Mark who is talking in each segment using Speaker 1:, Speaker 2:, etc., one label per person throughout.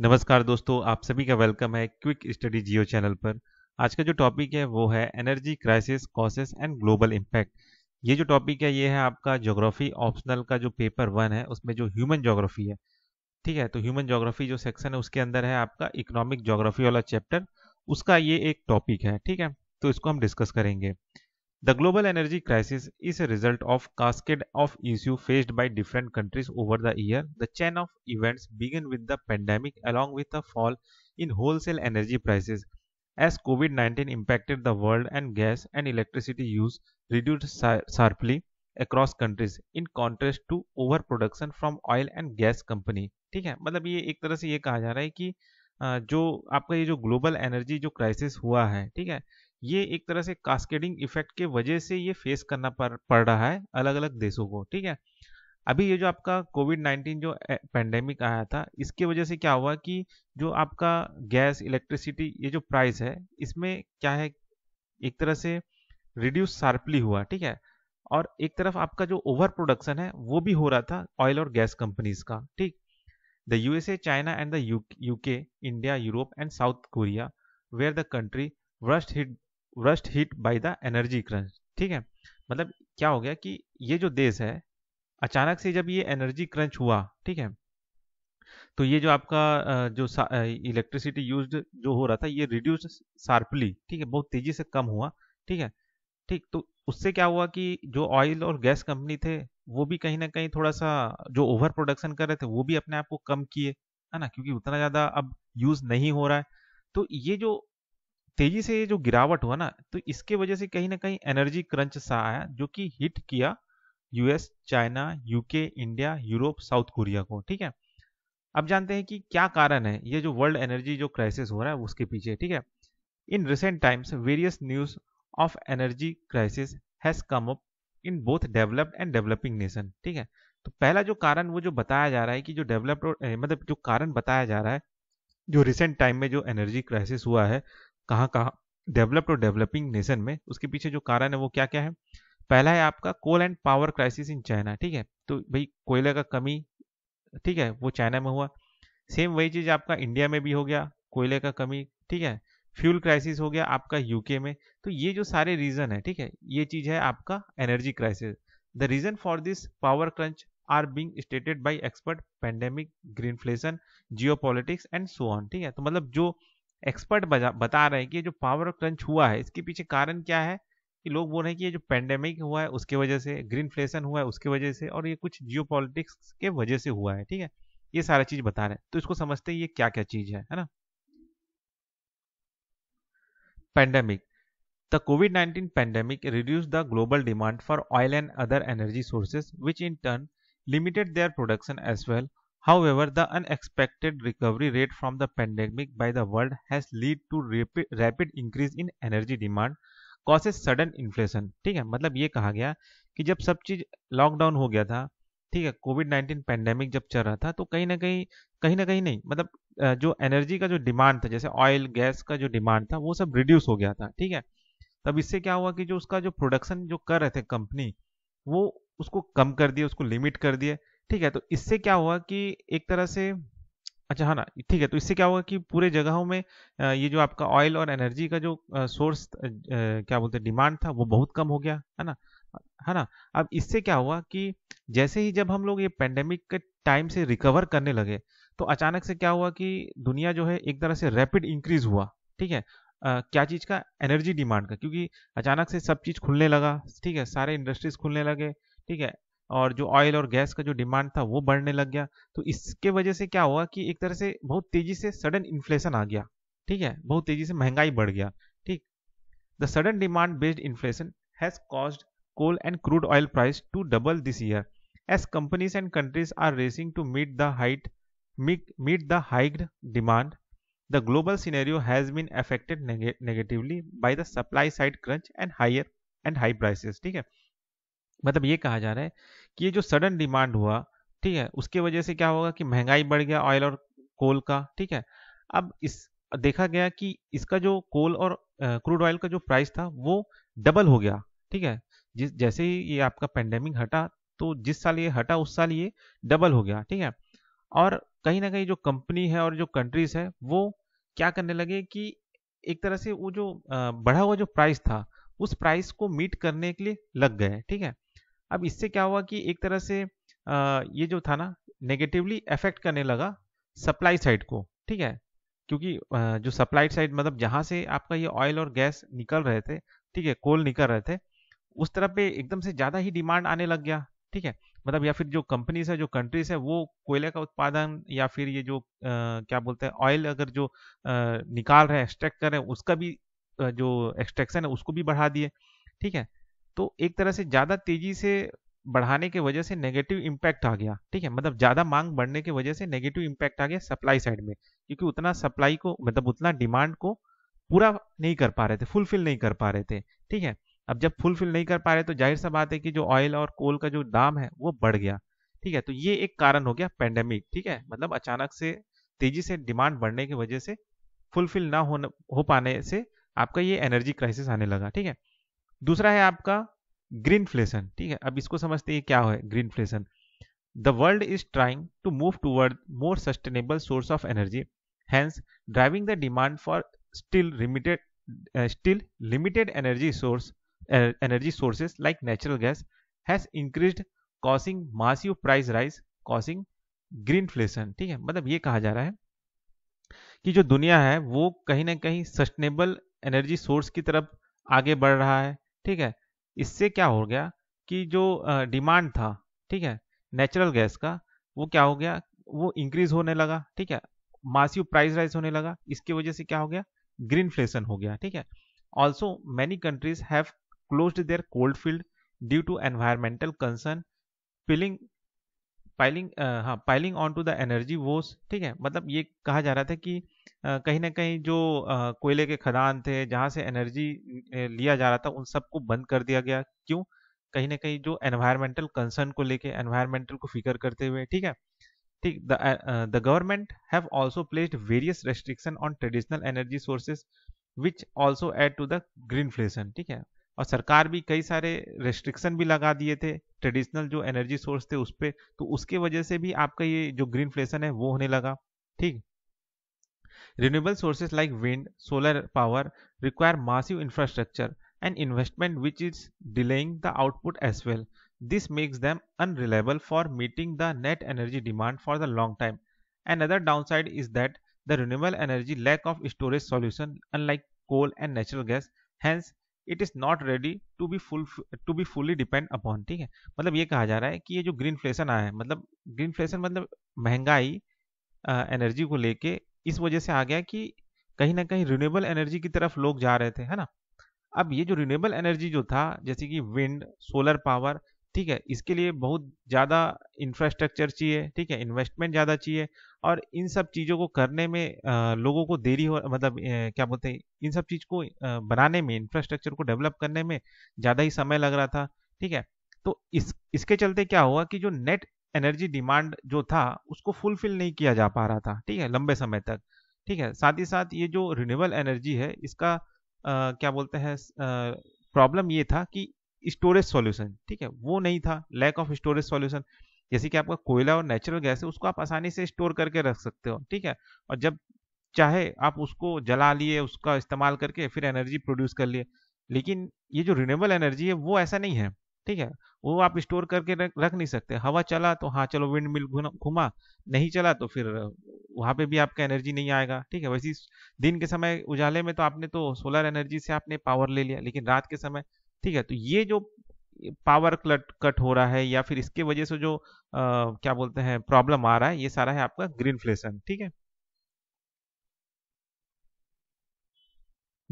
Speaker 1: नमस्कार दोस्तों आप सभी का वेलकम है क्विक स्टडी जियो चैनल पर आज का जो टॉपिक है वो है energy crisis causes and global impact ये जो टॉपिक है ये है आपका ज्योग्राफी ऑप्शनल का जो पेपर वन है उसमें जो ह्यूमन ज्योग्राफी है ठीक है तो ह्यूमन ज्योग्राफी जो सेक्शन है उसके अंदर है आपका इकोनॉमिक ज्योग्राफी वाला चैप्टर उसका ये एक टॉपिक है ठीक है तो इसको हम डिस्कस करेंगे The global energy crisis is a result of cascade of issues faced by different countries over the year. The chain of events began with the pandemic along with a fall in wholesale energy prices as COVID-19 impacted the world and gas and electricity use reduced sharply across countries in contrast to overproduction from oil and gas company ठीक है मतलब ये एक तरह से ये कहा जा रहा है कि जो आपका ये जो ग्लोबल एनर्जी जो क्राइसिस हुआ है ठीक है ये एक तरह से कास्केडिंग इफेक्ट के वजह से ये फेस करना पड़ रहा है अलग अलग देशों को ठीक है अभी ये जो आपका कोविड नाइन्टीन जो पेंडेमिक आया था इसके वजह से क्या हुआ कि जो आपका गैस इलेक्ट्रिसिटी ये जो प्राइस है इसमें क्या है एक तरह से रिड्यूस शार्पली हुआ ठीक है और एक तरफ आपका जो ओवर प्रोडक्शन है वो भी हो रहा था ऑयल और गैस कंपनीज का ठीक the USA China and the UK India Europe and South Korea where the country worst hit worst hit by the energy crunch ठीक है मतलब क्या हो गया कि ये जो देश है अचानक से जब ये एनर्जी क्रंच हुआ ठीक है तो ये जो आपका जो इलेक्ट्रिसिटी यूज जो हो रहा था ये रिड्यूस शार्पली ठीक है बहुत तेजी से कम हुआ ठीक है ठीक तो उससे क्या हुआ कि जो ऑयल और गैस कंपनी थे वो भी कहीं ना कहीं थोड़ा सा जो ओवर प्रोडक्शन कर रहे थे वो भी अपने आप को कम किए है ना क्योंकि उतना ज़्यादा अब यूज नहीं हो रहा है तो ये जो तेजी से ये जो गिरावट हुआ ना तो इसके वजह से कहीं ना कहीं एनर्जी क्रंच सा आया जो कि हिट किया US China UK India Europe South Korea को ठीक है अब जानते हैं कि क्या कारण है ये जो वर्ल्ड एनर्जी जो क्राइसिस हो रहा है उसके पीछे ठीक है in recent times various news of energy crisis has come up in both developed and developing nation ठीक है तो पहला जो कारण वो जो बताया जा रहा है कि जो डेवलप्ड मतलब जो कारण बताया जा रहा है जो रिसेंट टाइम में जो एनर्जी क्राइसिस हुआ है कहाँ कहाँ डेवलप्ड और डेवलपिंग नेशन में उसके पीछे जो कारण है वो क्या क्या है पहला है आपका coal and power crisis in China ठीक है तो भाई कोयले का कमी ठीक है वो चाइना में हुआ सेम वही चीज आपका इंडिया में भी हो गया कोयले का कमी ठीक है फ्यूल क्राइसिस हो गया आपका यूके में तो ये जो सारे रीजन है ठीक है ये चीज है आपका energy crisis the reason for this power crunch are being stated by expert pandemic greenflation geopolitics and so on ठीक है तो मतलब जो एक्सपर्ट बता रहे हैं कि जो पावर क्रंच हुआ है इसके पीछे कारण क्या है कि लोग बोल रहे हैं कि ये जो पेंडेमिक हुआ है उसके वजह से ग्रीन फ्लेशन हुआ है उसके वजह से और ये कुछ जियो के वजह से हुआ है ठीक है ये सारा चीज बता रहे हैं तो इसको समझते हैं ये क्या क्या चीज है है ना pandemic the covid 19 pandemic reduce the global demand for oil and other energy sources which in turn limited their production as well However, the unexpected recovery rate from the pandemic by the world has led to rapid, rapid increase in energy demand causes sudden inflation ठीक है मतलब ये कहा गया कि जब सब चीज लॉकडाउन हो गया था ठीक है कोविड नाइन्टीन पैंडेमिक जब चल रहा था तो कहीं ना कहीं कहीं ना कहीं नहीं मतलब जो एनर्जी का जो डिमांड था जैसे ऑयल गैस का जो डिमांड था वो सब रिड्यूस हो गया था ठीक है तब इससे क्या हुआ कि जो उसका जो प्रोडक्शन जो कर रहे थे कंपनी वो उसको कम कर दिए उसको लिमिट कर दिए ठीक है तो इससे क्या हुआ कि एक तरह से अच्छा हाँ ना ठीक है तो इससे क्या होगा कि पूरे जगहों में ये जो आपका ऑयल और एनर्जी का जो सोर्स क्या बोलते हैं डिमांड था वो बहुत कम हो गया है ना है हाँ ना अब इससे क्या हुआ कि जैसे ही जब हम लोग ये पेंडेमिक के टाइम से रिकवर करने लगे तो अचानक से क्या हुआ कि दुनिया जो है एक तरह से रैपिड इंक्रीज हुआ ठीक है Uh, क्या चीज़ का एनर्जी डिमांड का क्योंकि अचानक से सब चीज़ खुलने लगा ठीक है सारे इंडस्ट्रीज खुलने लगे ठीक है और जो ऑयल और गैस का जो डिमांड था वो बढ़ने लग गया तो इसके वजह से क्या हुआ कि एक तरह से बहुत तेजी से सडन इन्फ्लेशन आ गया ठीक है बहुत तेजी से महंगाई बढ़ गया ठीक the sudden demand based inflation has caused coal and crude oil price to double this year as companies and countries are racing to meet the height meet the high demand the global scenario has been affected negatively by the supply side crunch and higher and high prices ठीक है मतलब ये कहा जा रहा है कि ये जो सडन डिमांड हुआ ठीक है उसके वजह से क्या होगा कि महंगाई बढ़ गया ऑयल और कोल का ठीक है अब इस देखा गया कि इसका जो कोल और क्रूड ऑयल का जो प्राइस था वो डबल हो गया ठीक है जिस जैसे ही ये आपका पेंडेमिक हटा तो जिस साल ये हटा उस साल ये डबल हो गया ठीक है और कहीं ना कहीं जो कंपनी है और जो कंट्रीज है वो क्या करने लगे कि एक तरह से वो जो बढ़ा हुआ जो प्राइस था उस प्राइस को मीट करने के लिए लग गए ठीक है अब इससे क्या हुआ कि एक तरह से ये जो था ना नेगेटिवली अफेक्ट करने लगा सप्लाई साइड को ठीक है क्योंकि जो सप्लाई साइड मतलब जहाँ से आपका ये ऑयल और गैस निकल रहे थे ठीक है कोल निकल रहे थे उस तरफ पे एकदम से ज़्यादा ही डिमांड आने लग गया ठीक है मतलब या फिर जो कंपनीज है जो कंट्रीज है वो कोयले का उत्पादन या फिर ये जो आ, क्या बोलते हैं ऑयल अगर जो आ, निकाल रहे हैं एक्सट्रैक्ट कर रहे हैं उसका भी जो एक्सट्रैक्शन है उसको भी बढ़ा दिए ठीक है तो एक तरह से ज़्यादा तेजी से बढ़ाने के वजह से नेगेटिव इम्पैक्ट आ गया ठीक है मतलब ज़्यादा मांग बढ़ने की वजह से नेगेटिव इम्पैक्ट आ गया सप्लाई साइड में क्योंकि उतना सप्लाई को मतलब उतना डिमांड को पूरा नहीं कर पा रहे थे फुलफिल नहीं कर पा रहे थे ठीक है अब जब फुलफिल नहीं कर पा रहे तो जाहिर सा बात है कि जो ऑयल और कोल का जो दाम है वो बढ़ गया ठीक है तो ये एक कारण हो गया पेंडेमिक ठीक है मतलब अचानक से तेजी से डिमांड बढ़ने की वजह से फुलफिल ना हो पाने से आपका ये एनर्जी क्राइसिस आने लगा ठीक है दूसरा है आपका ग्रीनफ्लेशन ठीक है अब इसको समझते हैं क्या है greenflation the world is trying to move toward more sustainable source of energy hence driving the demand for still limited still limited energy source energy sources like natural gas has increase causing massive price rise causing greenflation ठीक है मतलब ये कहा जा रहा है कि जो दुनिया है वो कहीं ना कहीं सस्टेनेबल एनर्जी सोर्स की तरफ आगे बढ़ रहा है ठीक है इससे क्या हो गया कि जो डिमांड था ठीक है नेचुरल गैस का वो क्या हो गया वो इंक्रीज होने लगा ठीक है मासिव प्राइस राइज होने लगा इसकी वजह से क्या हो गया ग्रीन फ्लेशन हो गया ठीक है also many countries have close their coal field due to environmental concern piling piling हाँ piling on to the energy woes ठीक है मतलब ये कहा जा रहा था कि कहीं ना कहीं जो कोयले के खदान थे जहाँ से एनर्जी लिया जा रहा था उन सबको बंद कर दिया गया क्यों कहीं ना कहीं जो एनवायरमेंटल कंसर्न को लेके एनवायरमेंटल को फिकर करते हुए ठीक है ठीक the government have also placed various restriction on traditional energy sources which also add to the greenflation ठीक है और सरकार भी कई सारे रेस्ट्रिक्शन भी लगा दिए थे ट्रेडिशनल जो एनर्जी सोर्स थे उस पर तो उसके वजह से भी आपका ये जो ग्रीन फ्लेशन है वो होने लगा ठीक Renewable sources like wind, solar power require massive infrastructure and investment which is delaying the output as well. This makes them unreliable for meeting the net energy demand for the long time. Another downside is that the renewable energy lack of storage solution unlike coal and natural gas hence it is not ready to be fully to be fully depend upon. ठीक है मतलब ये कहा जा रहा है कि ये जो ग्रीन फ्लेशन आया है मतलब ग्रीन फ्लेशन मतलब महंगाई एनर्जी को लेके इस वजह से आ गया कि कहीं ना कहीं रिन्यूएबल एनर्जी की तरफ लोग जा रहे थे है ना अब ये जो रिन्यूएबल एनर्जी जो था जैसे कि विंड सोलर पावर ठीक है इसके लिए बहुत ज़्यादा इंफ्रास्ट्रक्चर चाहिए ठीक है इन्वेस्टमेंट ज़्यादा चाहिए और इन सब चीज़ों को करने में आ, लोगों को देरी हो मतलब ए, क्या बोलते हैं इन सब चीज़ को आ, बनाने में इंफ्रास्ट्रक्चर को डेवलप करने में ज़्यादा ही समय लग रहा था ठीक है तो इस इसके चलते क्या हुआ कि जो नेट एनर्जी डिमांड जो था उसको फुलफिल नहीं किया जा पा रहा था ठीक है लंबे समय तक ठीक है साथ ही साथ ये जो रिन्यूएबल एनर्जी है इसका आ, क्या बोलते हैं प्रॉब्लम ये था कि स्टोरेज सॉल्यूशन ठीक है वो नहीं था लैक ऑफ स्टोरेज सॉल्यूशन जैसे कि आपका कोयला और नेचुरल गैस है उसको आप आसानी से स्टोर करके रख सकते हो ठीक है और जब चाहे आप उसको जला लिए उसका इस्तेमाल करके फिर एनर्जी प्रोड्यूस कर लिए लेकिन ये जो रिन्यूएबल एनर्जी है वो ऐसा नहीं है ठीक है वो आप स्टोर करके रख, नहीं सकते हवा चला तो हाँ चलो विंड मिल घुमा नहीं चला तो फिर वहाँ पे भी आपका एनर्जी नहीं आएगा ठीक है वैसे दिन के समय उजाले में तो आपने तो सोलर एनर्जी से आपने पावर ले लिया लेकिन रात के समय ठीक है तो ये जो पावर क्लट कट हो रहा है या फिर इसके वजह से जो आ, क्या बोलते हैं प्रॉब्लम आ रहा है ये सारा है आपका ग्रीन फ्लेशन ठीक है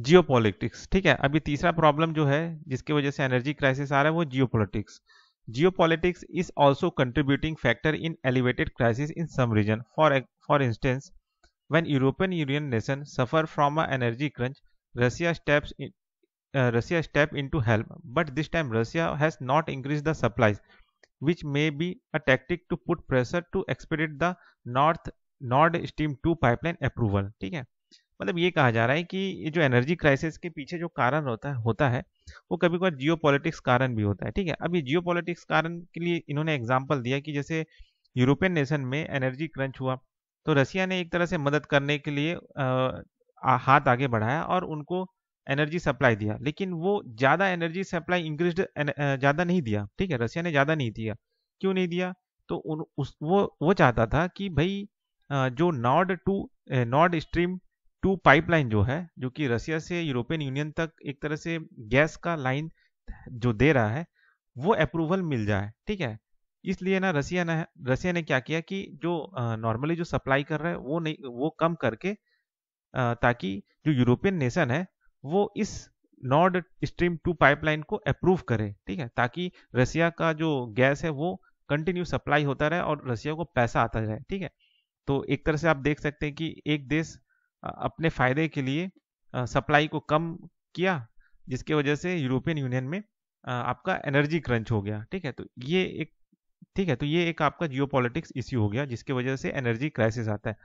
Speaker 1: जियोपॉलिटिक्स ठीक है अभी तीसरा प्रॉब्लम जो है जिसकी वजह से एनर्जी क्राइसिस आ रहा है वो geopolitics geopolitics is also contributing factor in elevated crisis in some region for for instance when European Union nation suffer from a energy crunch Russia step Russia step in to help but this time Russia has not increase the supplies which may be a tactic to put pressure to expedite the north Nord stream two pipeline approval ठीक है मतलब ये कहा जा रहा है कि ये जो एनर्जी क्राइसिस के पीछे जो कारण होता है होता है वो कभी कभार जियो कारण भी होता है ठीक है अब ये जियो कारण के लिए इन्होंने एग्जाम्पल दिया कि जैसे यूरोपियन नेशन में एनर्जी क्रंच हुआ तो रसिया ने एक तरह से मदद करने के लिए आ, हाथ आगे बढ़ाया और उनको एनर्जी सप्लाई दिया लेकिन वो ज़्यादा एनर्जी सप्लाई इंक्रीज ज़्यादा नहीं दिया ठीक है रसिया ने ज़्यादा नहीं दिया क्यों नहीं दिया तो उन उस वो वो चाहता था कि भाई जो Nord two Nord Stream two pipeline जो है जो कि रशिया से यूरोपियन यूनियन तक एक तरह से गैस का लाइन जो दे रहा है वो अप्रूवल मिल जाए ठीक है इसलिए ना रसिया ने रसिया ने क्या किया कि जो नॉर्मली जो सप्लाई कर रहा है वो नहीं वो कम करके आ, ताकि जो यूरोपियन नेशन है वो इस नॉर्ड स्ट्रीम टू पाइपलाइन को अप्रूव करे ठीक है ताकि रसिया का जो गैस है वो कंटिन्यू सप्लाई होता रहे और रसिया को पैसा आता रहे ठीक है तो एक तरह से आप देख सकते हैं कि एक देश अपने फायदे के लिए सप्लाई को कम किया जिसके वजह से यूरोपियन यूनियन में आपका एनर्जी क्रंच हो गया ठीक है तो ये एक ठीक है तो ये एक आपका जियो पॉलिटिक्स इश्यू हो गया जिसके वजह से एनर्जी क्राइसिस आता है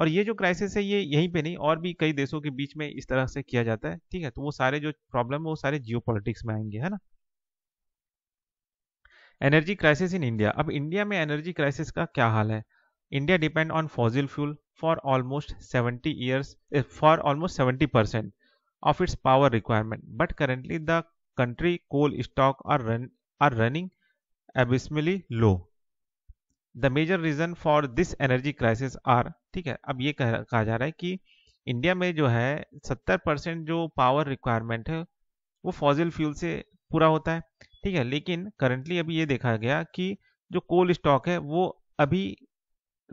Speaker 1: और ये जो क्राइसिस है ये यहीं पे नहीं और भी कई देशों के बीच में इस तरह से किया जाता है ठीक है तो वो सारे जो प्रॉब्लम है वो सारे जियो में आएंगे है ना एनर्जी क्राइसिस इन इंडिया अब इंडिया में एनर्जी क्राइसिस का क्या हाल है India depend on fossil fuel for almost 70 years for almost 70% of its power requirement but currently the country coal stock are run, are running abysmally low the major reason for this energy crisis are ठीक है अब ये कह, कहा जा रहा है कि इंडिया में जो है 70 परसेंट जो पावर रिक्वायरमेंट है वो फॉजिल फ्यूल से पूरा होता है ठीक है लेकिन करंटली अभी ये देखा गया कि जो कोल स्टॉक है वो अभी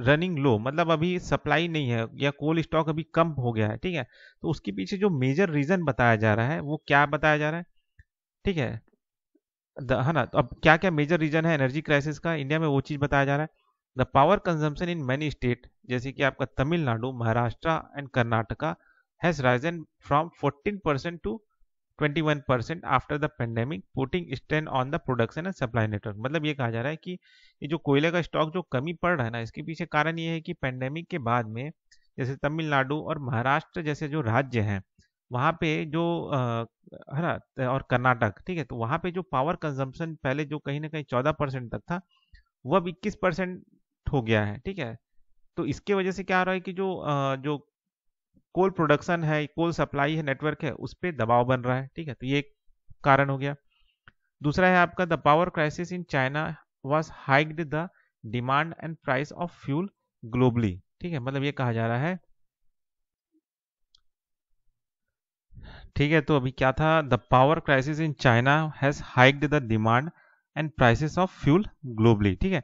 Speaker 1: रनिंग लो मतलब अभी सप्लाई नहीं है या कोल स्टॉक अभी कम हो गया है ठीक है तो उसके पीछे जो मेजर रीजन बताया जा रहा है वो क्या बताया जा रहा है ठीक है है ना तो अब क्या क्या मेजर रीजन है एनर्जी क्राइसिस का इंडिया में वो चीज़ बताया जा रहा है the power consumption in many state जैसे कि आपका Tamil Nadu Maharashtra and Karnataka has risen from fourteen percent to 21 percent after the pandemic putting stand on the production and supply network मतलब ये कहा जा रहा है कि ये जो कोयले का स्टॉक जो कमी पड़ रहा है ना इसके पीछे कारण ये है कि पेंडेमिक के बाद में जैसे तमिलनाडु और महाराष्ट्र जैसे जो राज्य हैं वहाँ पे जो है ना और कर्नाटक ठीक है तो वहाँ पे जो पावर कंजम्पशन पहले जो कहीं ना कहीं चौदह परसेंट तक था वह अब इक्कीस परसेंट हो गया है ठीक है तो इसके वजह से क्या हो रहा है कि जो जो कोल प्रोडक्शन है कोल सप्लाई है नेटवर्क है उस पर दबाव बन रहा है ठीक है तो ये एक कारण हो गया दूसरा है आपका the power crisis in China was hiked the demand and price of fuel globally ठीक है मतलब ये कहा जा रहा है ठीक है तो अभी क्या था the power crisis in China has hiked the demand and prices of fuel globally ठीक है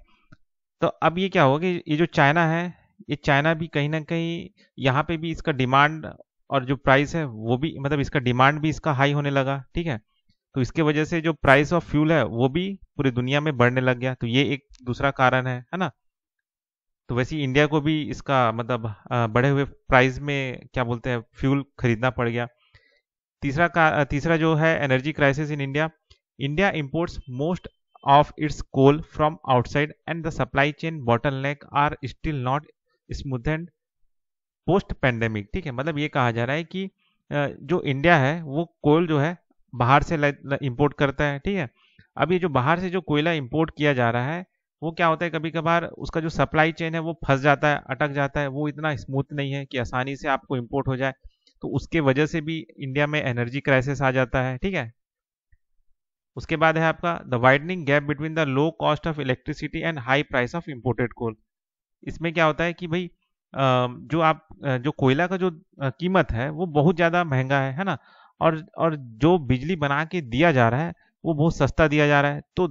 Speaker 1: तो अब ये क्या होगा कि ये जो चाइना है ये चाइना भी कहीं ना कहीं यहाँ पे भी इसका डिमांड और जो प्राइस है वो भी मतलब इसका डिमांड भी इसका हाई होने लगा ठीक है तो इसके वजह से जो प्राइस ऑफ फ्यूल है वो भी पूरी दुनिया में बढ़ने लग गया तो ये एक दूसरा कारण है है ना तो वैसे इंडिया को भी इसका मतलब बढ़े हुए प्राइस में क्या बोलते हैं फ्यूल खरीदना पड़ गया तीसरा का तीसरा जो है energy crisis in India India imports most of its coal from outside and the supply chain bottleneck are still not smoothened post pandemic ठीक है मतलब ये कहा जा रहा है कि जो इंडिया है वो कोयल जो है बाहर से इंपोर्ट करता है ठीक है अब ये जो बाहर से जो कोयला इंपोर्ट किया जा रहा है वो क्या होता है कभी कभार उसका जो सप्लाई चेन है वो फंस जाता है अटक जाता है वो इतना स्मूथ नहीं है कि आसानी से आपको इंपोर्ट हो जाए तो उसके वजह से भी इंडिया में एनर्जी क्राइसिस आ जाता है ठीक है उसके बाद है आपका the widening gap between the low cost of electricity and high price of imported coal इसमें क्या होता है कि भाई जो आप जो कोयला का जो कीमत है वो बहुत ज़्यादा महंगा है है ना और और जो बिजली बना के दिया जा रहा है वो बहुत सस्ता दिया जा रहा है तो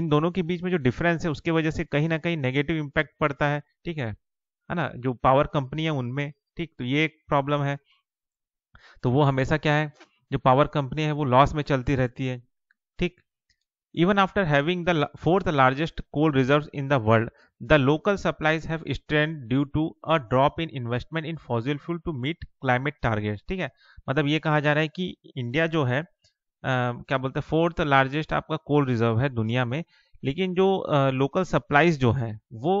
Speaker 1: इन दोनों के बीच में जो डिफरेंस है उसके वजह से कहीं ना कहीं नेगेटिव इम्पैक्ट पड़ता है ठीक है है ना जो पावर कंपनी है उनमें ठीक तो ये एक प्रॉब्लम है तो वो हमेशा क्या है जो पावर कंपनी है वो लॉस में चलती रहती है ठीक even after having the fourth largest coal reserve in the world the local supplies have strained due to a drop in investment in fossil fuel to meet climate target ठीक है मतलब ये कहा जा रहा है कि इंडिया जो है आ, क्या बोलते हैं फोर्थ लार्जेस्ट आपका कोल रिजर्व है दुनिया में लेकिन जो लोकल सप्लाईज जो है वो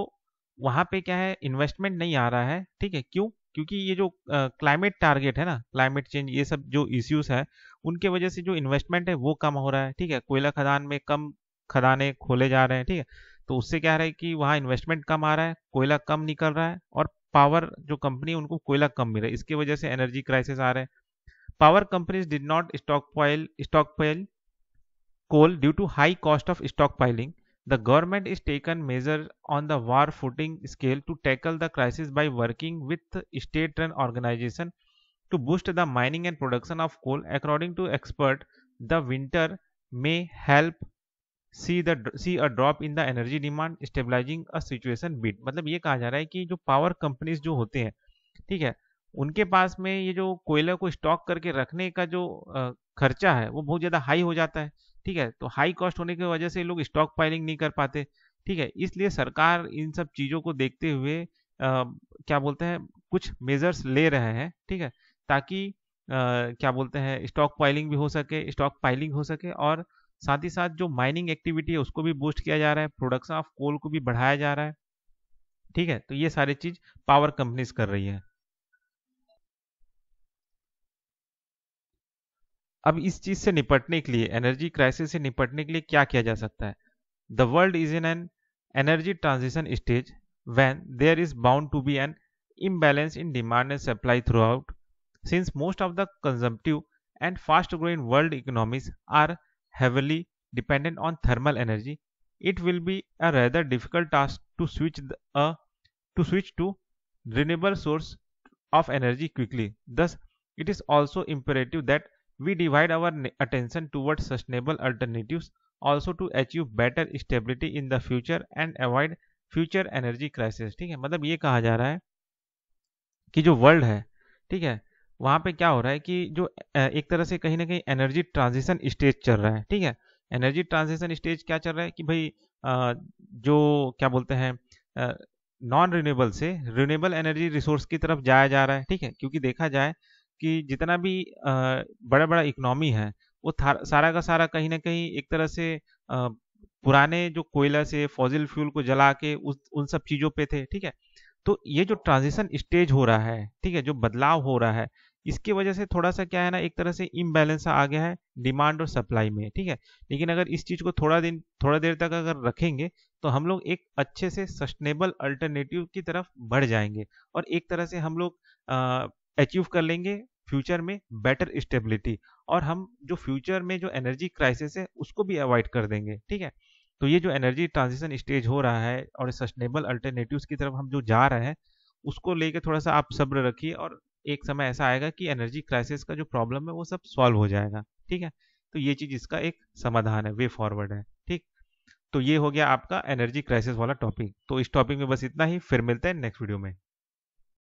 Speaker 1: वहाँ पे क्या है इन्वेस्टमेंट नहीं आ रहा है ठीक है क्यों क्योंकि ये जो क्लाइमेट टारगेट है ना क्लाइमेट चेंज ये सब जो इश्यूज है उनके वजह से जो इन्वेस्टमेंट है वो कम हो रहा है ठीक है कोयला खदान में कम खदाने खोले जा रहे हैं ठीक है तो उससे क्या रहा है कि वहां इन्वेस्टमेंट कम आ रहा है कोयला कम निकल रहा है और पावर जो कंपनी उनको कोयला कम मिल रहा है इसकी वजह से एनर्जी क्राइसिस आ रहा है power companies did not stockpile stockpile coal due to high cost of stockpiling the government is taken major on the war footing scale to tackle the crisis by working with state run organisation to boost the mining and production of coal according to expert the winter may help see the see a drop in the energy demand stabilising a situation beat मतलब ये कहा जा रहा है कि जो power companies जो होते हैं ठीक है उनके पास में ये जो कोयला को स्टॉक करके रखने का जो खर्चा है वो बहुत ज़्यादा हाई हो जाता है ठीक है तो हाई कॉस्ट होने की वजह से लोग स्टॉक पाइलिंग नहीं कर पाते ठीक है इसलिए सरकार इन सब चीज़ों को देखते हुए आ, क्या बोलते हैं कुछ मेजर्स ले रहे हैं ठीक है ताकि आ, क्या बोलते हैं स्टॉक पाइलिंग भी हो सके स्टॉक पाइलिंग हो सके और साथ ही साथ जो माइनिंग एक्टिविटी है उसको भी बूस्ट किया जा रहा है प्रोडक्शन ऑफ कोल को भी बढ़ाया जा रहा है ठीक है तो ये सारी चीज पावर कंपनीज कर रही है अब इस चीज से निपटने के लिए एनर्जी क्राइसिस से निपटने के लिए क्या किया जा सकता है the world is in an energy transition stage when there is bound to be an imbalance in demand and supply throughout since most of the consumptive and fast growing world economies are heavily dependent on thermal energy, it will be a rather difficult task to switch a uh, to switch to renewable source of energy quickly. Thus, it is also imperative that we divide our attention towards sustainable alternatives also to achieve better stability in the future and avoid future energy crisis theek hai matlab ye kaha ja raha hai ki jo world hai theek hai वहां पे क्या हो रहा है कि जो एक तरह से कहीं ना कहीं एनर्जी ट्रांजिशन स्टेज चल रहा है ठीक है एनर्जी ट्रांजिशन स्टेज क्या चल रहा है कि भाई जो क्या बोलते हैं नॉन रिन्यूएबल से रिन्यूएबल एनर्जी रिसोर्स की तरफ जाया जा रहा है ठीक है क्योंकि देखा जाए कि जितना भी बड़ा बड़ा इकोनॉमी है वो सारा का सारा कहीं ना कहीं एक तरह से पुराने जो कोयला से फॉजिल फ्यूल को जला के उस उन सब चीज़ों पे थे ठीक है तो ये जो ट्रांजिशन स्टेज हो रहा है ठीक है जो बदलाव हो रहा है इसकी वजह से थोड़ा सा क्या है ना एक तरह से इम्बैलेंस आ गया है डिमांड और सप्लाई में ठीक है लेकिन अगर इस चीज़ को थोड़ा दिन थोड़ा देर तक अगर रखेंगे तो हम लोग एक अच्छे से सस्टेनेबल अल्टरनेटिव की तरफ बढ़ जाएंगे और एक तरह से हम लोग अचीव कर लेंगे फ्यूचर में बेटर स्टेबिलिटी और हम जो फ्यूचर में जो एनर्जी क्राइसिस है उसको भी अवॉइड कर देंगे ठीक है तो ये जो एनर्जी ट्रांजिशन स्टेज हो रहा है और सस्टेनेबल अल्टरनेटिव्स की तरफ हम जो जा रहे हैं उसको लेके थोड़ा सा आप सब्र रखिए और एक समय ऐसा आएगा कि एनर्जी क्राइसिस का जो प्रॉब्लम है वो सब सॉल्व हो जाएगा ठीक है तो ये चीज इसका एक समाधान है वे फॉरवर्ड है ठीक तो ये हो गया आपका एनर्जी क्राइसिस वाला टॉपिक तो इस टॉपिक में बस इतना ही फिर मिलते हैं नेक्स्ट वीडियो में